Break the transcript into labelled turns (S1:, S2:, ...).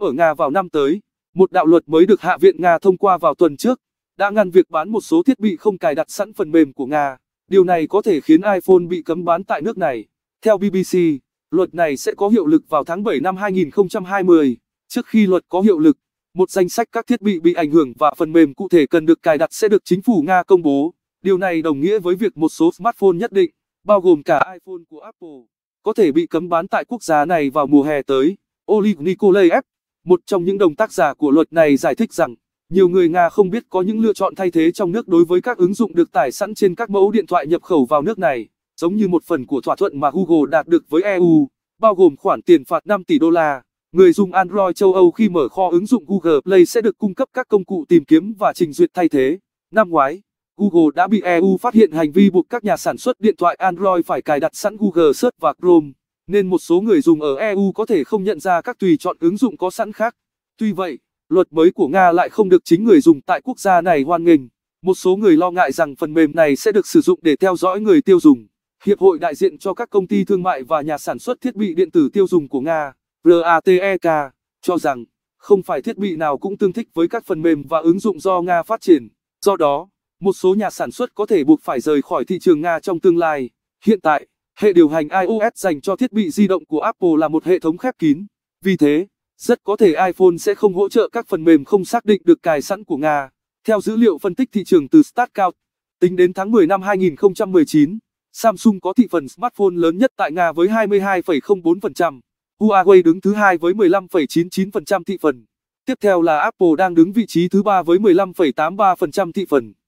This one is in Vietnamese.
S1: ở Nga vào năm tới. Một đạo luật mới được Hạ viện Nga thông qua vào tuần trước, đã ngăn việc bán một số thiết bị không cài đặt sẵn phần mềm của Nga. Điều này có thể khiến iPhone bị cấm bán tại nước này. Theo BBC, luật này sẽ có hiệu lực vào tháng 7 năm 2020. Trước khi luật có hiệu lực, một danh sách các thiết bị bị ảnh hưởng và phần mềm cụ thể cần được cài đặt sẽ được chính phủ Nga công bố. Điều này đồng nghĩa với việc một số smartphone nhất định, bao gồm cả iPhone của Apple, có thể bị cấm bán tại quốc gia này vào mùa hè tới. Oleg Nikolaev một trong những đồng tác giả của luật này giải thích rằng, nhiều người Nga không biết có những lựa chọn thay thế trong nước đối với các ứng dụng được tải sẵn trên các mẫu điện thoại nhập khẩu vào nước này, giống như một phần của thỏa thuận mà Google đạt được với EU, bao gồm khoản tiền phạt 5 tỷ đô la. Người dùng Android châu Âu khi mở kho ứng dụng Google Play sẽ được cung cấp các công cụ tìm kiếm và trình duyệt thay thế. Năm ngoái, Google đã bị EU phát hiện hành vi buộc các nhà sản xuất điện thoại Android phải cài đặt sẵn Google Search và Chrome nên một số người dùng ở EU có thể không nhận ra các tùy chọn ứng dụng có sẵn khác. Tuy vậy, luật mới của Nga lại không được chính người dùng tại quốc gia này hoan nghênh. Một số người lo ngại rằng phần mềm này sẽ được sử dụng để theo dõi người tiêu dùng. Hiệp hội đại diện cho các công ty thương mại và nhà sản xuất thiết bị điện tử tiêu dùng của Nga, RATEK, cho rằng không phải thiết bị nào cũng tương thích với các phần mềm và ứng dụng do Nga phát triển. Do đó, một số nhà sản xuất có thể buộc phải rời khỏi thị trường Nga trong tương lai. Hiện tại, Hệ điều hành iOS dành cho thiết bị di động của Apple là một hệ thống khép kín. Vì thế, rất có thể iPhone sẽ không hỗ trợ các phần mềm không xác định được cài sẵn của Nga. Theo dữ liệu phân tích thị trường từ StatCount, tính đến tháng 10 năm 2019, Samsung có thị phần smartphone lớn nhất tại Nga với 22,04%, Huawei đứng thứ hai với 15,99% thị phần. Tiếp theo là Apple đang đứng vị trí thứ ba với 15,83% thị phần.